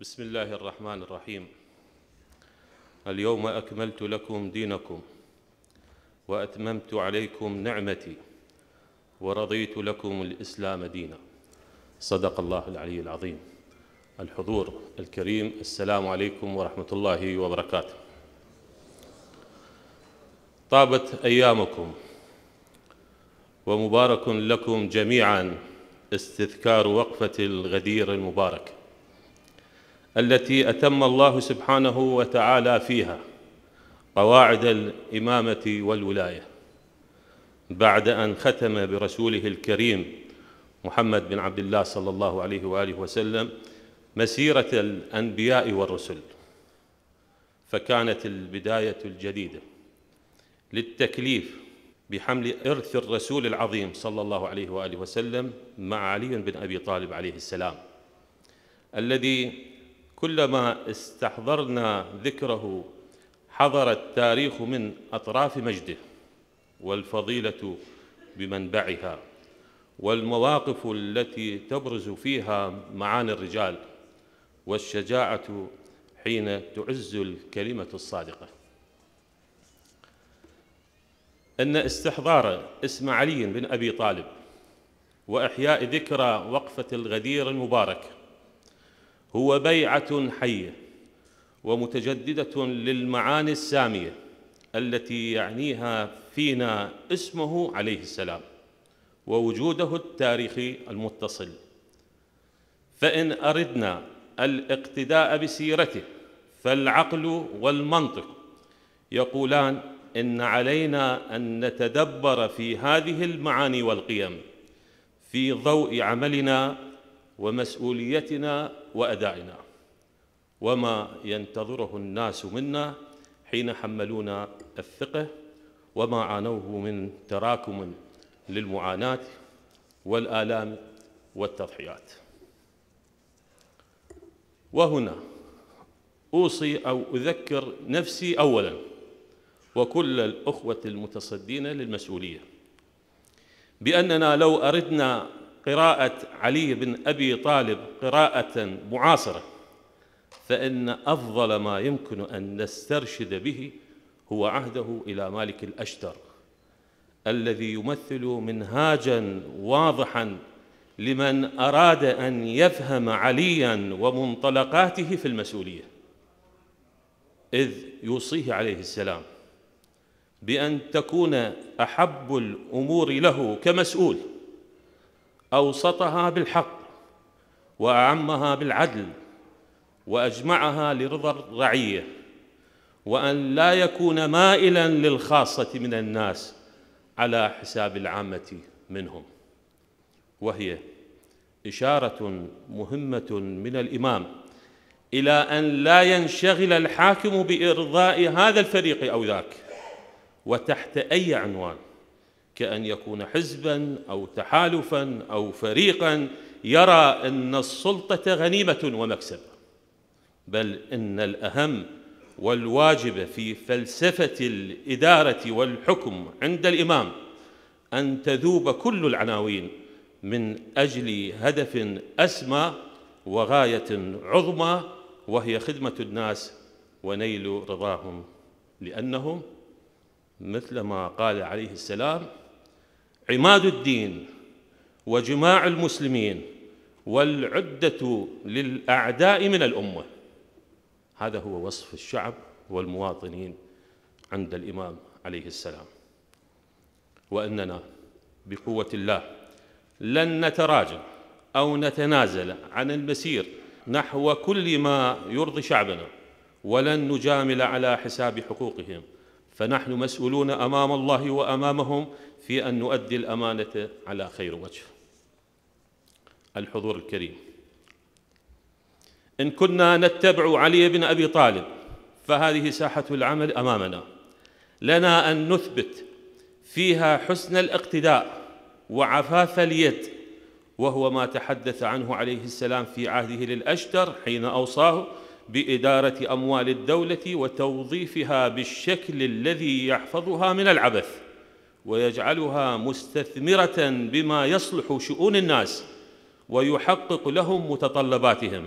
بسم الله الرحمن الرحيم اليوم أكملت لكم دينكم وأتممت عليكم نعمتي ورضيت لكم الإسلام دينا صدق الله العلي العظيم الحضور الكريم السلام عليكم ورحمة الله وبركاته طابت أيامكم ومبارك لكم جميعا استذكار وقفة الغدير المبارك التي أتم الله سبحانه وتعالى فيها قواعد الإمامة والولاية بعد أن ختم برسوله الكريم محمد بن عبد الله صلى الله عليه وآله وسلم مسيرة الأنبياء والرسل فكانت البداية الجديدة للتكليف بحمل إرث الرسول العظيم صلى الله عليه وآله وسلم مع علي بن أبي طالب عليه السلام الذي كلما استحضرنا ذكره حضر التاريخ من أطراف مجده والفضيلة بمنبعها والمواقف التي تبرز فيها معاني الرجال والشجاعة حين تعز الكلمة الصادقة أن استحضار اسم علي بن أبي طالب وإحياء ذكرى وقفة الغدير المبارك هو بيعة حية ومتجددة للمعاني السامية التي يعنيها فينا اسمه عليه السلام ووجوده التاريخي المتصل فإن أردنا الاقتداء بسيرته فالعقل والمنطق يقولان إن علينا أن نتدبر في هذه المعاني والقيم في ضوء عملنا ومسؤوليتنا وأدائنا وما ينتظره الناس منا حين حملونا الثقة وما عانوه من تراكم للمعاناة والآلام والتضحيات وهنا أوصي أو أذكر نفسي أولاً وكل الأخوة المتصدين للمسؤولية بأننا لو أردنا قراءة علي بن أبي طالب قراءة معاصرة فإن أفضل ما يمكن أن نسترشد به هو عهده إلى مالك الأشتر الذي يمثل منهاجا واضحا لمن أراد أن يفهم عليا ومنطلقاته في المسؤولية إذ يوصيه عليه السلام بأن تكون أحب الأمور له كمسؤول أوسطها بالحق وأعمها بالعدل وأجمعها لرضا الرعية وأن لا يكون مائلا للخاصة من الناس على حساب العامة منهم وهي إشارة مهمة من الإمام إلى أن لا ينشغل الحاكم بإرضاء هذا الفريق أو ذاك وتحت أي عنوان كأن يكون حزبا أو تحالفا أو فريقا يرى أن السلطة غنيمة ومكسب بل إن الأهم والواجب في فلسفة الإدارة والحكم عند الإمام أن تذوب كل العناوين من أجل هدف أسمى وغاية عظمى وهي خدمة الناس ونيل رضاهم لأنهم مثل ما قال عليه السلام عماد الدين وجماع المسلمين والعدة للأعداء من الأمة هذا هو وصف الشعب والمواطنين عند الإمام عليه السلام وأننا بقوة الله لن نتراجع أو نتنازل عن المسير نحو كل ما يرضي شعبنا ولن نجامل على حساب حقوقهم فنحن مسؤولون امام الله وامامهم في ان نؤدي الامانه على خير وجه. الحضور الكريم. ان كنا نتبع علي بن ابي طالب فهذه ساحه العمل امامنا. لنا ان نثبت فيها حسن الاقتداء وعفاف اليد وهو ما تحدث عنه عليه السلام في عهده للاشتر حين اوصاه باداره اموال الدوله وتوظيفها بالشكل الذي يحفظها من العبث ويجعلها مستثمره بما يصلح شؤون الناس ويحقق لهم متطلباتهم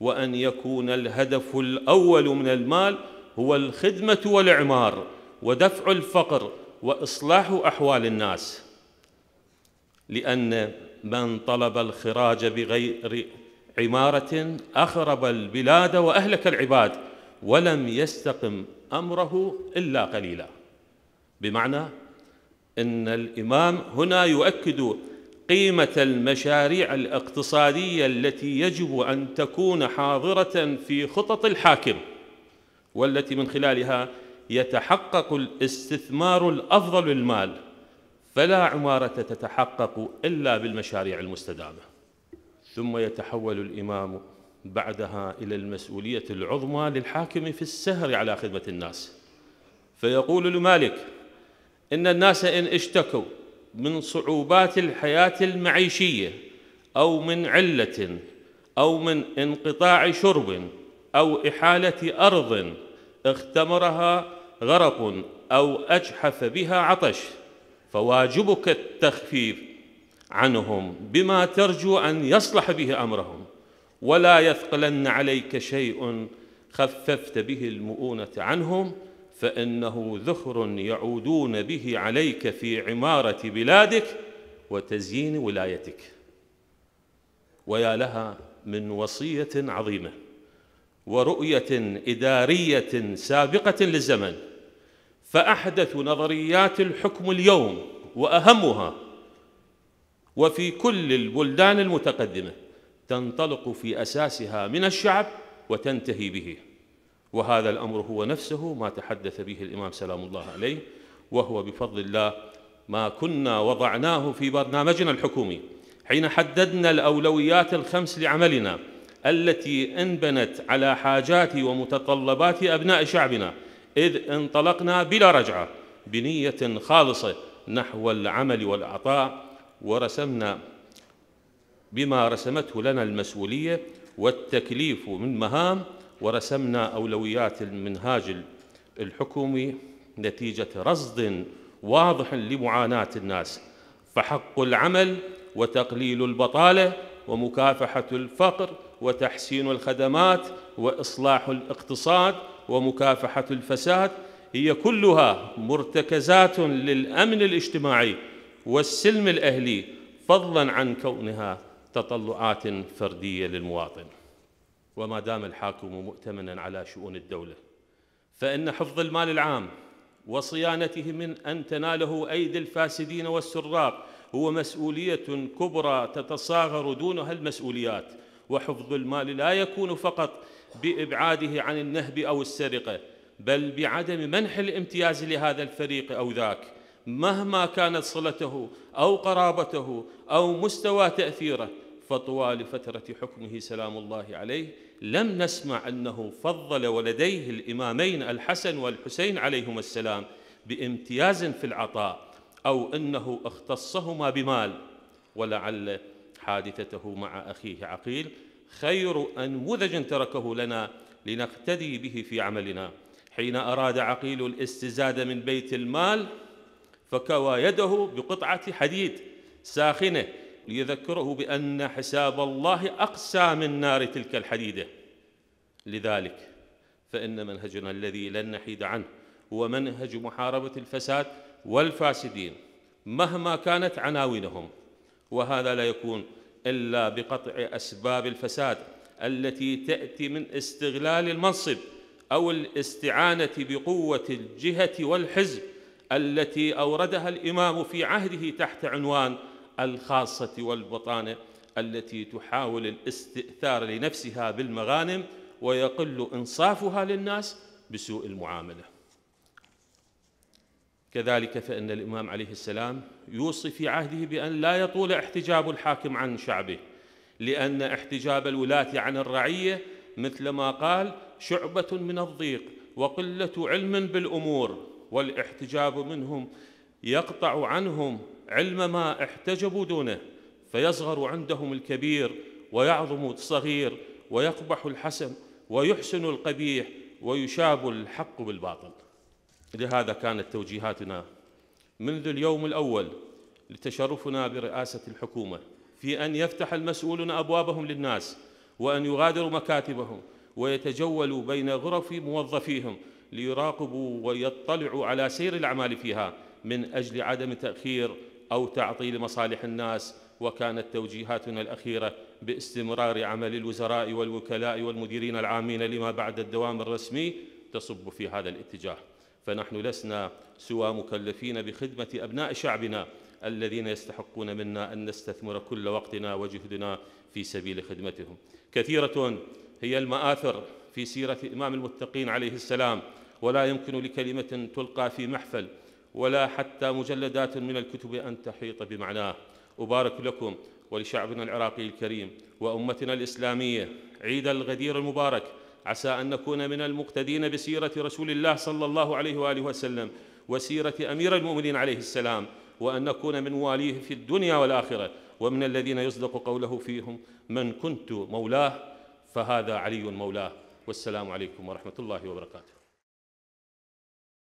وان يكون الهدف الاول من المال هو الخدمه والاعمار ودفع الفقر واصلاح احوال الناس لان من طلب الخراج بغير عمارة أخرب البلاد وأهلك العباد ولم يستقم أمره إلا قليلا بمعنى أن الإمام هنا يؤكد قيمة المشاريع الاقتصادية التي يجب أن تكون حاضرة في خطط الحاكم والتي من خلالها يتحقق الاستثمار الأفضل للمال فلا عمارة تتحقق إلا بالمشاريع المستدامة ثم يتحول الإمام بعدها إلى المسؤولية العظمى للحاكم في السهر على خدمة الناس فيقول لمالك إن الناس إن اشتكوا من صعوبات الحياة المعيشية أو من علة أو من انقطاع شرب أو إحالة أرض اختمرها غرق أو أجحف بها عطش فواجبك التخفيف عنهم بما ترجو ان يصلح به امرهم ولا يثقلن عليك شيء خففت به المؤونه عنهم فانه ذخر يعودون به عليك في عماره بلادك وتزيين ولايتك ويا لها من وصيه عظيمه ورؤيه اداريه سابقه للزمن فاحدث نظريات الحكم اليوم واهمها وفي كل البلدان المتقدمه تنطلق في اساسها من الشعب وتنتهي به وهذا الامر هو نفسه ما تحدث به الامام سلام الله عليه وهو بفضل الله ما كنا وضعناه في برنامجنا الحكومي حين حددنا الاولويات الخمس لعملنا التي انبنت على حاجات ومتطلبات ابناء شعبنا اذ انطلقنا بلا رجعه بنيه خالصه نحو العمل والعطاء ورسمنا بما رسمته لنا المسؤولية والتكليف من مهام ورسمنا أولويات المنهاج الحكومي نتيجة رصد واضح لمعاناة الناس فحق العمل وتقليل البطالة ومكافحة الفقر وتحسين الخدمات وإصلاح الاقتصاد ومكافحة الفساد هي كلها مرتكزات للأمن الاجتماعي والسلم الأهلي فضلا عن كونها تطلعات فردية للمواطن وما دام الحاكم مؤتمنا على شؤون الدولة فإن حفظ المال العام وصيانته من أن تناله أيدي الفاسدين والسراق هو مسؤولية كبرى تتصاغر دونها المسؤوليات وحفظ المال لا يكون فقط بإبعاده عن النهب أو السرقة بل بعدم منح الامتياز لهذا الفريق أو ذاك مهما كانت صلته أو قرابته أو مستوى تأثيره فطوال فترة حكمه سلام الله عليه لم نسمع أنه فضل ولديه الإمامين الحسن والحسين عليهما السلام بامتياز في العطاء أو أنه اختصهما بمال ولعل حادثته مع أخيه عقيل خير أنموذج تركه لنا لنقتدي به في عملنا حين أراد عقيل الاستزادة من بيت المال فكوى يده بقطعة حديد ساخنة ليذكره بأن حساب الله أقسى من نار تلك الحديدة لذلك فإن منهجنا الذي لن نحيد عنه هو منهج محاربة الفساد والفاسدين مهما كانت عناوينهم وهذا لا يكون إلا بقطع أسباب الفساد التي تأتي من استغلال المنصب أو الاستعانة بقوة الجهة والحزب التي أوردها الإمام في عهده تحت عنوان الخاصة والبطانة التي تحاول الاستئثار لنفسها بالمغانم ويقل إنصافها للناس بسوء المعاملة كذلك فإن الإمام عليه السلام يوصي في عهده بأن لا يطول احتجاب الحاكم عن شعبه لأن احتجاب الولاة عن الرعية مثل ما قال شعبة من الضيق وقلة علم بالأمور والاحتجاب منهم يقطع عنهم علم ما احتجبوا دونه فيصغر عندهم الكبير ويعظم الصغير ويقبح الحسن ويحسن القبيح ويشاب الحق بالباطل لهذا كانت توجيهاتنا منذ اليوم الأول لتشرفنا برئاسة الحكومة في أن يفتح المسؤولون أبوابهم للناس وأن يغادروا مكاتبهم ويتجول بين غرف موظفيهم ليراقبوا ويطلعوا على سير الأعمال فيها من أجل عدم تأخير أو تعطيل مصالح الناس وكانت توجيهاتنا الأخيرة باستمرار عمل الوزراء والوكلاء والمديرين العامين لما بعد الدوام الرسمي تصب في هذا الاتجاه فنحن لسنا سوى مكلفين بخدمة أبناء شعبنا الذين يستحقون منا أن نستثمر كل وقتنا وجهدنا في سبيل خدمتهم كثيرة هي المآثر في سيرة إمام المتقين عليه السلام ولا يمكن لكلمة تلقى في محفل ولا حتى مجلدات من الكتب أن تحيط بمعناه أبارك لكم ولشعبنا العراقي الكريم وأمتنا الإسلامية عيد الغدير المبارك عسى أن نكون من المقتدين بسيرة رسول الله صلى الله عليه وآله وسلم وسيرة أمير المؤمنين عليه السلام وأن نكون من واليه في الدنيا والآخرة ومن الذين يصدق قوله فيهم من كنت مولاه فهذا علي مولاه والسلام عليكم ورحمة الله وبركاته